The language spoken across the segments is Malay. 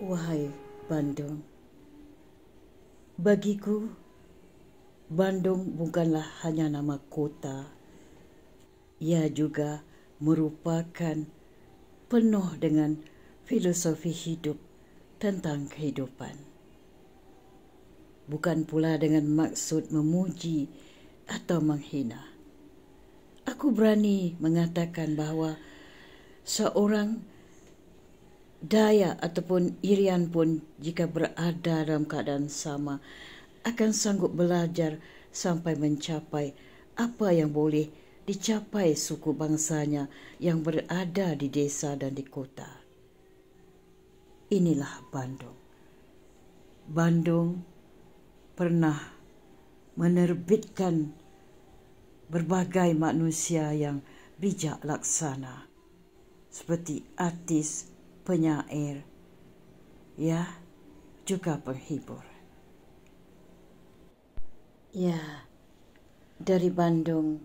Wahai Bandung Bagiku Bandung bukanlah hanya nama kota Ia juga merupakan penuh dengan filosofi hidup tentang kehidupan Bukan pula dengan maksud memuji atau menghina Aku berani mengatakan bahawa seorang daya ataupun irian pun jika berada dalam keadaan sama akan sanggup belajar sampai mencapai apa yang boleh dicapai suku bangsanya yang berada di desa dan di kota. Inilah Bandung. Bandung pernah menerbitkan berbagai manusia yang bijak laksana seperti artis penyair, ya, juga penghibur. Ya, dari Bandung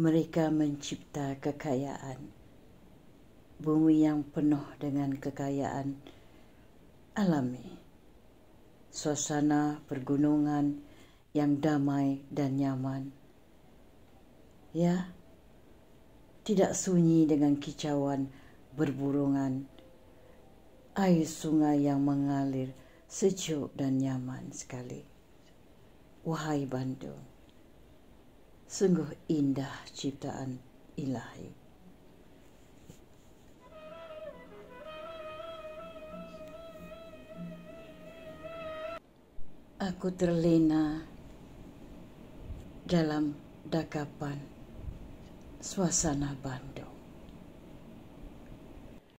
mereka mencipta kekayaan. Bumi yang penuh dengan kekayaan alami. Suasana pergunungan yang damai dan nyaman. Ya, tidak sunyi dengan kicauan berburungan air sungai yang mengalir sejuk dan nyaman sekali. Wahai Bandung, sungguh indah ciptaan ilahi. Aku terlena dalam dakapan suasana Bandung.